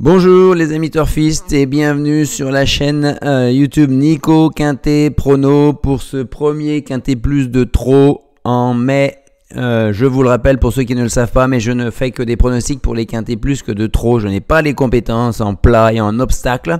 Bonjour les amis turfistes et bienvenue sur la chaîne euh, YouTube Nico Quintet Prono pour ce premier Quintet Plus de trop en mai. Euh, je vous le rappelle pour ceux qui ne le savent pas, mais je ne fais que des pronostics pour les quintés plus que de trop. Je n'ai pas les compétences en plat et en obstacle.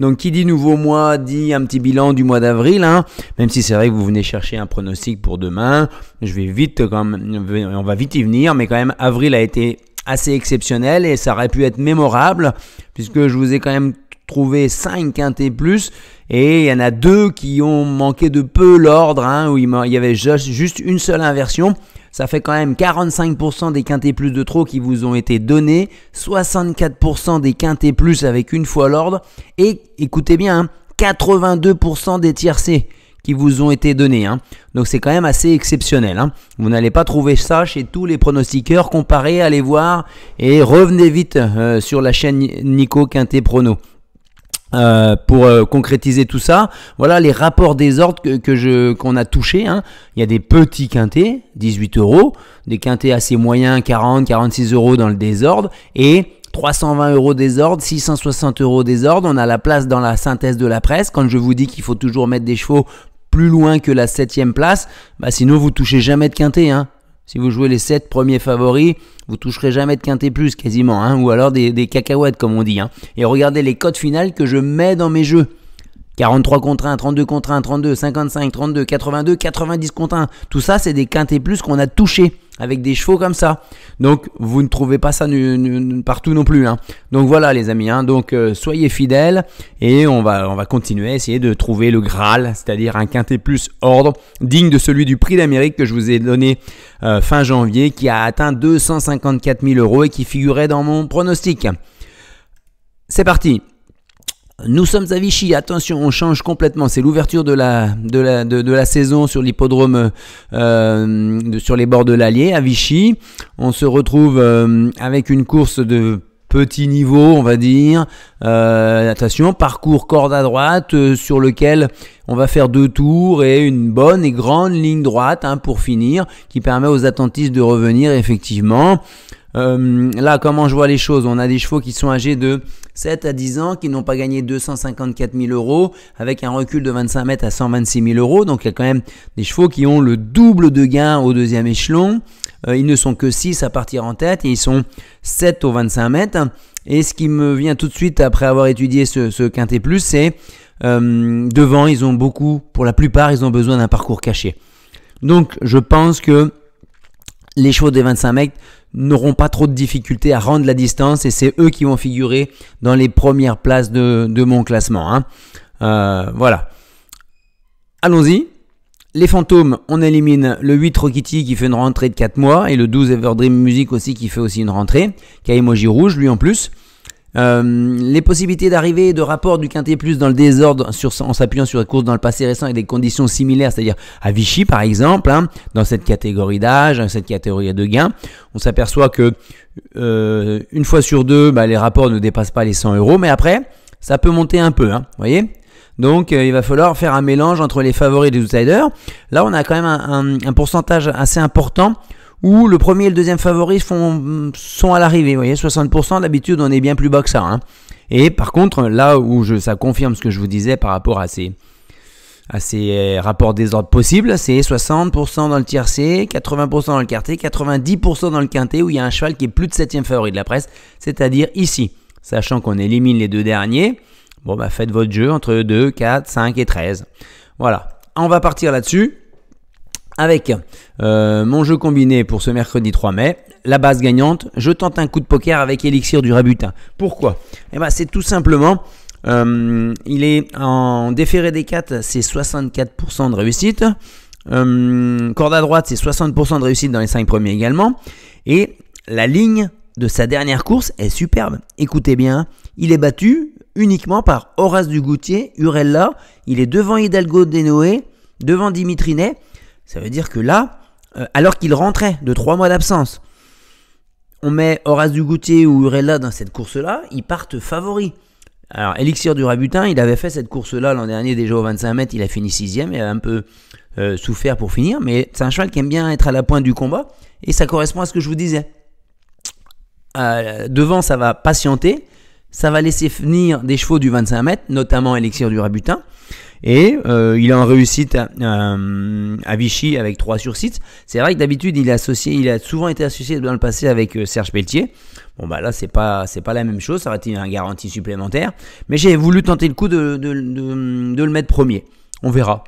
Donc qui dit nouveau mois dit un petit bilan du mois d'avril. Hein. Même si c'est vrai que vous venez chercher un pronostic pour demain, je vais vite quand on va vite y venir, mais quand même avril a été assez exceptionnel et ça aurait pu être mémorable puisque je vous ai quand même trouvé 5 quintés plus et il y en a deux qui ont manqué de peu l'ordre hein, où il y avait juste une seule inversion. Ça fait quand même 45% des quintés plus de trop qui vous ont été donnés, 64% des quintés plus avec une fois l'ordre et écoutez bien, 82% hein, des tiercés qui vous ont été donnés. Hein. Donc c'est quand même assez exceptionnel. Hein. Vous n'allez pas trouver ça chez tous les pronostiqueurs. Comparez, allez voir et revenez vite euh, sur la chaîne Nico Quintet Prono. Euh, pour euh, concrétiser tout ça, voilà les rapports des ordres que, je qu'on a touchés. Hein. Il y a des petits quintés, 18 euros, des quintés assez moyens, 40, 46 euros dans le désordre, et 320 euros désordre, 660 euros désordre. On a la place dans la synthèse de la presse. Quand je vous dis qu'il faut toujours mettre des chevaux plus loin que la septième place, bah, sinon vous touchez jamais de quintet. Hein. Si vous jouez les sept premiers favoris, vous toucherez jamais de quintet plus quasiment, hein. ou alors des, cacahuètes comme on dit. Hein. Et regardez les codes finales que je mets dans mes jeux. 43 contre 1, 32 contre 1, 32, 55, 32, 82, 90 contre 1. Tout ça, c'est des quintets plus qu'on a touchés avec des chevaux comme ça. Donc vous ne trouvez pas ça partout non plus. Hein. Donc voilà les amis, hein. donc euh, soyez fidèles et on va, on va continuer à essayer de trouver le Graal, c'est-à-dire un quintet plus ordre digne de celui du prix d'Amérique que je vous ai donné euh, fin janvier qui a atteint 254 000 euros et qui figurait dans mon pronostic. C'est parti nous sommes à Vichy, attention, on change complètement. C'est l'ouverture de la, de, de, la, saison sur l'hippodrome, euh, sur les bords de l'Allier, à Vichy. On se retrouve euh, avec une course de petit niveau, on va dire. Euh, attention, parcours corde à droite sur lequel on va faire deux tours et une bonne et grande ligne droite hein, pour finir, qui permet aux attentistes de revenir effectivement. Euh, là, comment je vois les choses On a des chevaux qui sont âgés de 7 à 10 ans, qui n'ont pas gagné 254 000 euros, avec un recul de 25 mètres à 126 000 euros. Donc il y a quand même des chevaux qui ont le double de gains au deuxième échelon. Euh, ils ne sont que 6 à partir en tête et ils sont 7 aux 25 mètres. Et ce qui me vient tout de suite après avoir étudié ce, quintet plus, c'est euh, devant, ils ont beaucoup, pour la plupart, ils ont besoin d'un parcours caché. Donc je pense que les chevaux des 25 mètres n'auront pas trop de difficultés à rendre la distance et c'est eux qui vont figurer dans les premières places de, mon classement. Hein. Euh, voilà. Allons-y. Les fantômes, on élimine le 8 Rokiti qui fait une rentrée de 4 mois et le 12 Everdream Music aussi qui fait aussi une rentrée, qui emoji rouge lui en plus. Euh, les possibilités d'arrivée de rapport du quintet plus dans le désordre sur, en s'appuyant sur les courses dans le passé récent avec des conditions similaires, c'est-à-dire à Vichy par exemple, hein, dans cette catégorie d'âge, hein, cette catégorie de gains, on s'aperçoit que euh, une fois sur deux, bah, les rapports ne dépassent pas les 100 euros, mais après, ça peut monter un peu, hein, voyez donc euh, il va falloir faire un mélange entre les favoris et les outsiders. Là on a quand même un, un, un pourcentage assez important où le premier et le deuxième favori sont à l'arrivée. Vous voyez, 60% d'habitude, on est bien plus bas que ça. Hein. Et par contre, là où ça confirme ce que je vous disais par rapport à ces, ces euh, rapports désordres possibles, c'est 60% dans le tiercé, 80% dans le quarté, 90% dans le quintet, où il y a un cheval qui est plus de septième favori de la presse, c'est-à-dire ici. Sachant qu'on élimine les deux derniers, bon bah faites votre jeu entre 2, 4, 5 et 13. Voilà, on va partir là-dessus avec euh, mon jeu combiné pour ce mercredi 3 mai, la base gagnante, je tente un coup de poker avec Elixir du Rabutin. Pourquoi Eh ben, c'est tout simplement, euh, il est en déféré des 4, c'est 64% de réussite. Euh, corde à droite, c'est 60% de réussite dans les 5 premiers également. Et la ligne de sa dernière course est superbe. Écoutez bien, il est battu uniquement par Horace Dugoutier, Urella, il est devant Hidalgo Denoé, devant Dimitrinet. Ça veut dire que là, euh, alors qu'il rentrait de trois mois d'absence, on met Horace Dugoutier ou Urella dans cette course-là, ils partent favoris. Alors, Elixir du Rabutin, il avait fait cette course-là l'an dernier déjà au 25 mètres, il a fini 6 il a un peu euh, souffert pour finir, mais c'est un cheval qui aime bien être à la pointe du combat, et ça correspond à ce que je vous disais. Euh, devant, ça va patienter, ça va laisser venir des chevaux du 25 mètres, notamment Elixir du Rabutin, et euh, il a en réussite euh, à, Vichy avec trois sur 6. C'est vrai que d'habitude, il, est associé, il a souvent été associé dans le passé avec euh, Serge Pelletier. Bon bah là c'est pas c'est pas la même chose, ça aurait été un garantie supplémentaire. Mais j'ai voulu tenter le coup de, de, le mettre premier. On verra.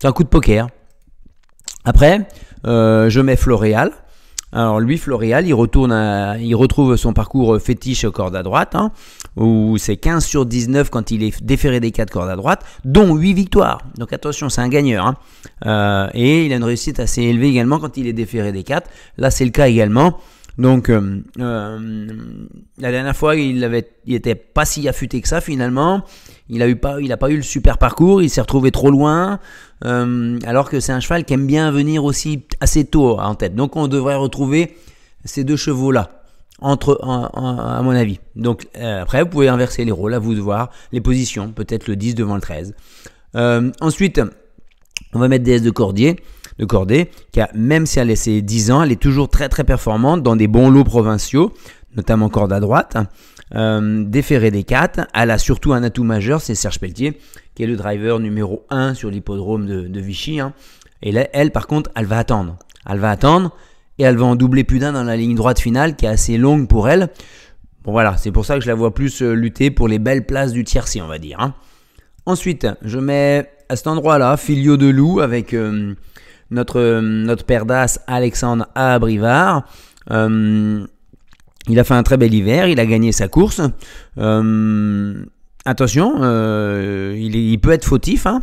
C'est un coup de poker. Après, je mets Floréal. Alors lui, Floréal, il, retourne il retrouve son parcours fétiche corde à droite, hein, où c'est 15 sur 19 quand il est déféré des 4 cordes à droite, dont 8 victoires. Donc attention, c'est un gagneur. Hein. Euh, et il a une réussite assez élevée également quand il est déféré des 4. Là, c'est le cas également. Donc, euh, euh, la dernière fois, il n'était pas si affûté que ça finalement. Il n'a pas, pas eu le super parcours. Il s'est retrouvé trop loin, euh, alors que c'est un cheval qui aime bien venir aussi assez tôt en tête. Donc, on devrait retrouver ces deux chevaux là. à mon avis. Donc après, vous pouvez inverser les rôles, à vous de voir les positions, peut-être le 10 devant le 13. ensuite, on va mettre S de Cordier de cordée, qui a, même si elle a ses 10 ans, elle est toujours très très performante dans des bons lots provinciaux, notamment corde à droite. Hein. Euh, des 4, elle a surtout un atout majeur, c'est Serge Pelletier, qui est le driver numéro 1 sur l'hippodrome de, Vichy. Hein. Et là, elle, par contre, elle va attendre. Elle va attendre et elle va en doubler plus d'un dans la ligne droite finale qui est assez longue pour elle. Bon voilà, c'est pour ça que je la vois plus euh, lutter pour les belles places du tiercé, on va dire. Hein. Ensuite, je mets à cet endroit-là Filio de Loup avec euh, notre, euh, notre père d'As, Alexandre Abrivard. Euh, il a fait un très bel hiver, il a gagné sa course. Euh, attention, il, peut être fautif. Hein.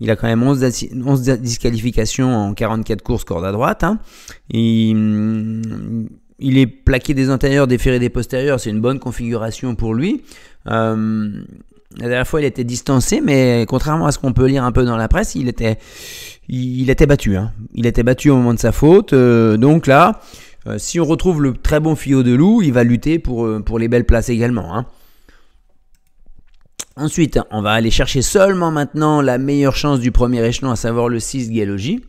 Il a quand même 11, disqualifications en 44 courses corde à droite. Hein. Il, est plaqué des antérieurs, déféré des postérieurs. C'est une bonne configuration pour lui. La dernière fois, il était distancé, mais contrairement à ce qu'on peut lire un peu dans la presse, il était, il, était battu. Hein. Il était battu au moment de sa faute. Euh, donc là, euh, si on retrouve le très bon Fio de Loup, il va lutter pour, euh, les belles places également. Hein. Ensuite, on va aller chercher seulement maintenant la meilleure chance du premier échelon, à savoir le 6 Galogie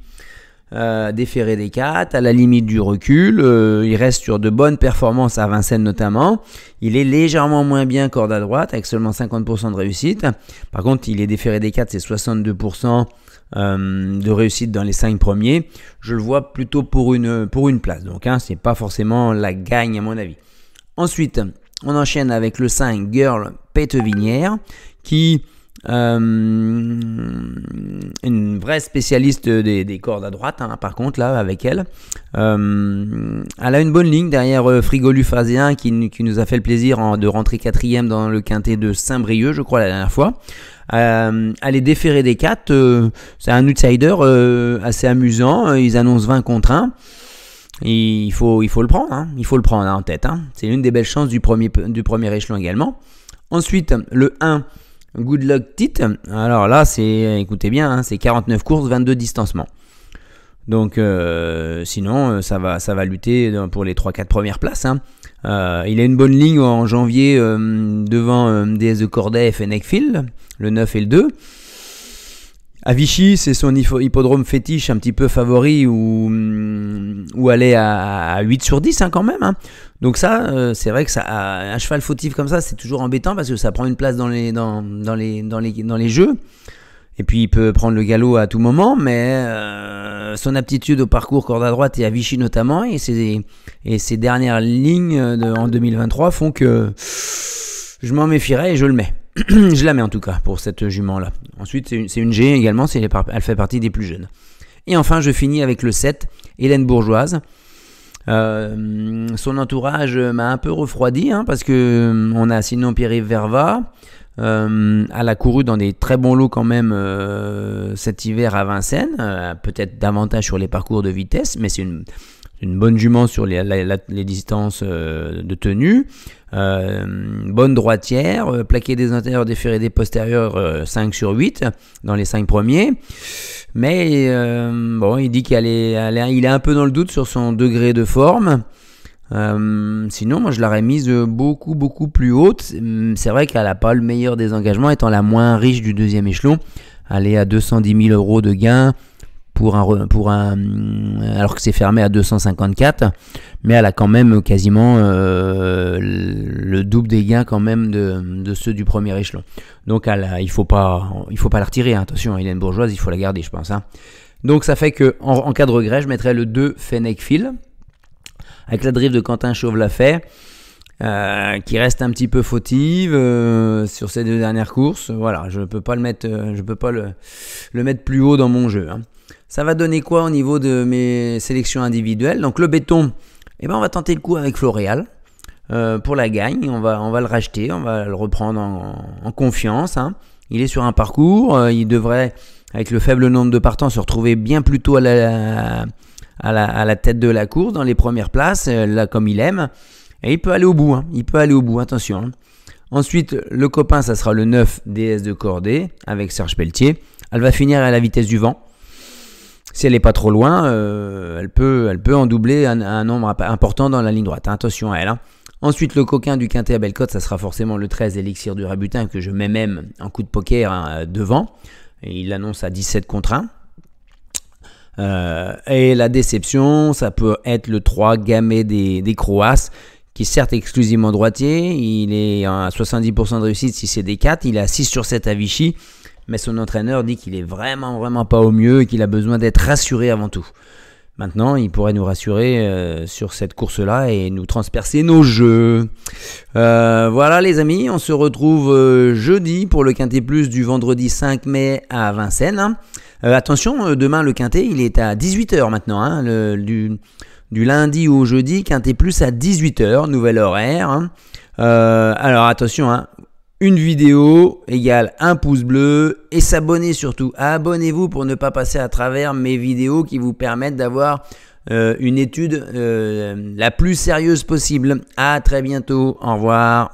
euh, déférer des 4, à la limite du recul. Euh, il reste sur de bonnes performances à Vincennes notamment. Il est légèrement moins bien corde à droite avec seulement 50% de réussite. Par contre, il est déféré des 4, c'est 62%. Euh, de réussite dans les 5 premiers, je le vois plutôt pour une, pour une place. Donc, hein, c'est pas forcément la gagne à mon avis. Ensuite, on enchaîne avec le 5 Girl Pete qui euh, une vraie spécialiste des, cordes à droite, hein, par contre, là, avec elle. Euh, elle a une bonne ligne derrière euh, Frigolu qui, nous a fait le plaisir de rentrer quatrième dans le quintet de Saint-Brieuc, je crois, la dernière fois. elle est déférée des 4. c'est un outsider assez amusant. Ils annoncent 20 contre 1. Il faut, il faut le prendre. Hein, il faut le prendre en tête. Hein. C'est une des belles chances du premier, du premier échelon également. Ensuite, le 1. Good Luck Tite. Alors là, c'est, écoutez bien, hein, c'est 49 courses, 22 distancements. Donc euh, sinon, euh, ça va, ça va lutter pour les 3-4 premières places. Hein. Euh, il a une bonne ligne en janvier devant DS de Corday et Fennecfield, le 9 et le 2. À Vichy, c'est son hippodrome fétiche un petit peu favori où, où elle à, 8 sur 10 hein, quand même. Donc ça, euh, c'est vrai que ça, un cheval fautif comme ça, c'est toujours embêtant parce que ça prend une place dans les, dans, dans les, dans les, jeux. Et puis il peut prendre le galop à tout moment, mais euh, son aptitude au parcours corde à droite et à Vichy notamment, et ses, dernières lignes en 2023 font que je m'en méfierais et je le mets. je la mets en tout cas pour cette jument-là. Ensuite, c'est une, une, G également, elle fait partie des plus jeunes. Et enfin, je finis avec le 7, Hélène Bourgeoise. Euh, son entourage m'a un peu refroidi hein, parce que euh, on a sinon Pierre-Yves Verva. elle euh, a couru dans des très bons lots quand même cet hiver à Vincennes, peut-être davantage sur les parcours de vitesse, mais c'est une, une bonne jument sur les, distances euh, de tenue, euh, bonne droitière, euh, plaqué des intérieurs, des des postérieurs 5 sur 8 dans les 5 premiers. Mais bon, il dit qu'elle est, il est un peu dans le doute sur son degré de forme. sinon, moi je l'aurais mise beaucoup, beaucoup plus haute. C'est vrai qu'elle n'a pas le meilleur des engagements, étant la moins riche du deuxième échelon. Elle est à 210 000 euros de gain, un, euh, alors que c'est fermé à 254, mais elle a quand même euh, quasiment euh, le double des gains quand même de, ceux du premier échelon. Donc il faut pas il faut pas la retirer, hein. attention, une Bourgeoise, il faut la garder, je pense. Hein. Donc ça fait que en, cas de regret, je mettrais le 2 Fennec Phil avec la drift de Quentin Chauve qui reste un petit peu fautive sur ces deux dernières courses. Voilà, je peux pas le mettre, je peux pas le, mettre plus haut dans mon jeu. Hein. Ça va donner quoi au niveau de mes sélections individuelles Donc le béton, eh ben, on va tenter le coup avec Floréal. Euh, pour la gagne, on va, on va le racheter, on va le reprendre en, confiance. Hein. Il est sur un parcours, euh, il devrait, avec le faible nombre de partants, se retrouver bien plus tôt à la, à la, tête de la course, dans les premières places, euh, là comme il aime. Et il peut aller au bout, hein. il peut aller au bout, attention. Hein. Ensuite, le copain, ça sera le 9 DS de Cordée avec Serge Pelletier. Elle va finir à la vitesse du vent si elle n'est pas trop loin, euh, elle, peut, elle peut en doubler un, nombre important dans la ligne droite. attention à elle. Hein. Ensuite, le coquin du quinté à Belcote, ça sera forcément le 13 Élixir du Rabutin que je mets même en coup de poker hein, euh, devant. Il l'annonce à 17 contre 1. Euh, et la déception, ça peut être le 3 Gamet des, des Croasses qui est certes exclusivement droitier, il est à 70% de réussite si c'est des 4, il a 6 sur 7 à Vichy, mais son entraîneur dit qu'il est vraiment, vraiment pas au mieux et qu'il a besoin d'être rassuré avant tout. Maintenant, il pourrait nous rassurer euh, sur cette course-là et nous transpercer nos jeux. Euh, voilà les amis, on se retrouve euh, jeudi pour le Quintet Plus du vendredi 5 mai à Vincennes. Hein. attention, demain le Quintet, il est à 18h maintenant, hein, du, lundi au jeudi, Quintet Plus à 18h, nouvel horaire. Hein. alors attention, hein, une vidéo égale un pouce bleu et s'abonner surtout. Abonnez-vous pour ne pas passer à travers mes vidéos qui vous permettent d'avoir euh, une étude euh, la plus sérieuse possible. À très bientôt. Au revoir.